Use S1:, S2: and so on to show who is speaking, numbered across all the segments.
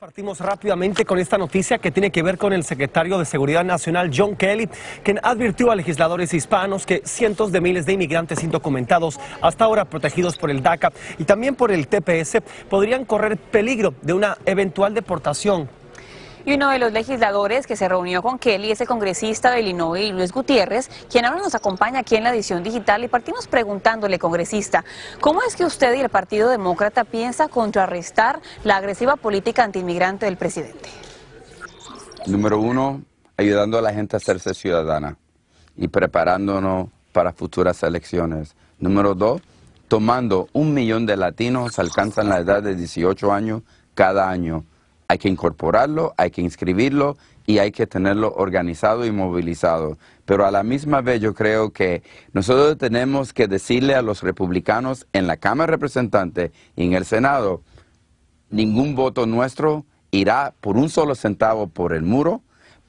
S1: Partimos rápidamente con esta noticia que tiene que ver con el secretario de Seguridad Nacional, John Kelly, quien advirtió a legisladores hispanos que cientos de miles de inmigrantes indocumentados, hasta ahora protegidos por el DACA y también por el TPS, podrían correr peligro de una eventual deportación
S2: y uno de los legisladores que se reunió con Kelly es el congresista de Illinois, Luis Gutiérrez, quien ahora nos acompaña aquí en la edición digital y partimos preguntándole, congresista, ¿cómo es que usted y el Partido Demócrata piensa contrarrestar la agresiva política antiinmigrante del presidente?
S3: Número uno, ayudando a la gente a hacerse ciudadana y preparándonos para futuras elecciones. Número dos, tomando un millón de latinos alcanzan la edad de 18 años cada año hay que incorporarlo, hay que inscribirlo y hay que tenerlo organizado y movilizado. Pero a la misma vez yo creo que nosotros tenemos que decirle a los republicanos en la Cámara de Representantes y en el Senado, ningún voto nuestro irá por un solo centavo por el muro,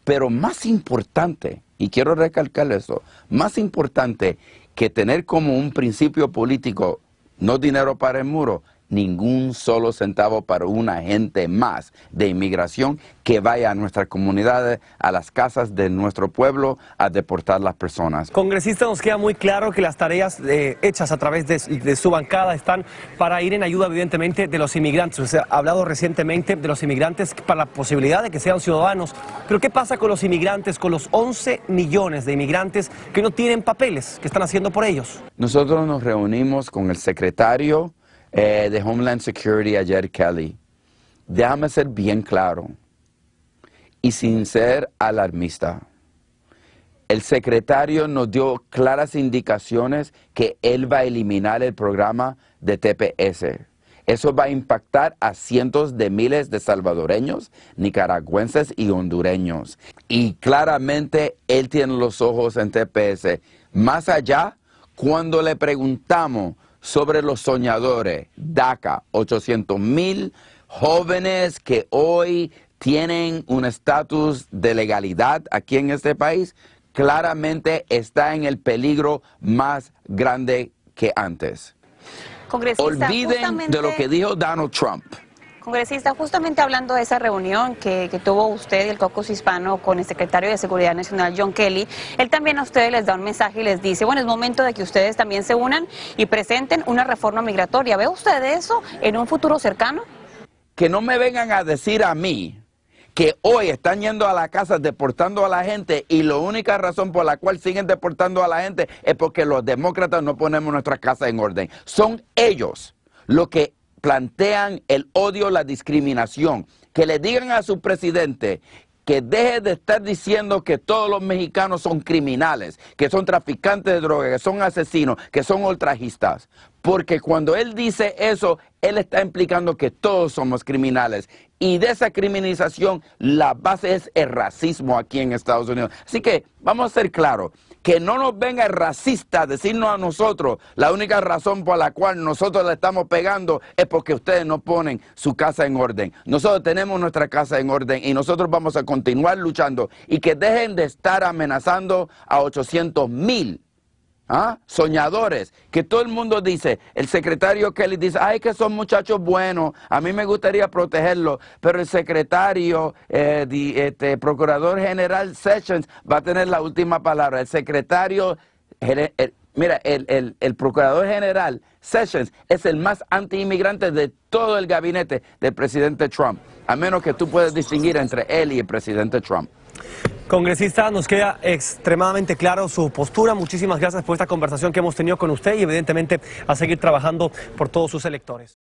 S3: pero más importante, y quiero recalcar eso, más importante que tener como un principio político no dinero para el muro, ningún solo centavo para un agente más de inmigración que vaya a nuestras comunidades, a las casas de nuestro pueblo a deportar las personas.
S1: Congresista, nos queda muy claro que las tareas eh, hechas a través de, su bancada están para ir en ayuda evidentemente de los inmigrantes. SE ha hablado recientemente de los inmigrantes para la posibilidad de que sean ciudadanos, pero ¿qué pasa con los inmigrantes, con los 11 millones de inmigrantes que no tienen papeles? ¿Qué están haciendo por ellos?
S3: Nosotros nos reunimos con el secretario eh, de Homeland Security ayer, Kelly, déjame ser bien claro y sin ser alarmista. El secretario nos dio claras indicaciones que él va a eliminar el programa de TPS. Eso va a impactar a cientos de miles de salvadoreños, nicaragüenses y hondureños. Y claramente él tiene los ojos en TPS. Más allá, cuando le preguntamos sobre los soñadores, DACA, 800 mil jóvenes que hoy tienen un estatus de legalidad aquí en este país, claramente está en el peligro más grande que antes.
S2: Olviden de lo
S3: que dijo Donald Trump.
S2: Congresista, justamente hablando de esa reunión que, tuvo usted y el caucus hispano con el secretario de Seguridad Nacional, John Kelly, él también a ustedes les da un mensaje y les dice, bueno, es momento de que ustedes también se unan y presenten una reforma migratoria. ¿Ve usted eso en un futuro cercano?
S3: Que no me vengan a decir a mí que hoy están yendo a la casa deportando a la gente y la única razón por la cual siguen deportando a la gente es porque los demócratas no ponemos nuestra casa en orden. Son ellos lo que plantean el odio, la discriminación. Que le digan a su presidente que deje de estar diciendo que todos los mexicanos son criminales, que son traficantes de drogas, que son asesinos, que son ultrajistas. Porque cuando él dice eso, él está implicando que todos somos criminales. Y de esa criminalización, la base es el racismo aquí en Estados Unidos. Así que vamos a ser claros que no nos venga el racista a decirnos a nosotros, la única razón por la cual nosotros la estamos pegando es porque ustedes no ponen su casa en orden. Nosotros tenemos nuestra casa en orden y nosotros vamos a continuar luchando y que dejen de estar amenazando a 800 mil ¿Ah? soñadores, que todo el mundo dice, el secretario Kelly dice, ay que son muchachos buenos, a mí me gustaría protegerlos, pero el secretario, eh, este, procurador general Sessions va a tener la última palabra, el secretario, mira, el, el, procurador general Sessions es el más antiinmigrante de todo el gabinete del presidente Trump, a menos que tú puedas distinguir entre él y el presidente Trump.
S1: Congresista, nos queda extremadamente claro su postura. Muchísimas gracias por esta conversación que hemos tenido con usted y evidentemente a seguir trabajando por todos sus electores.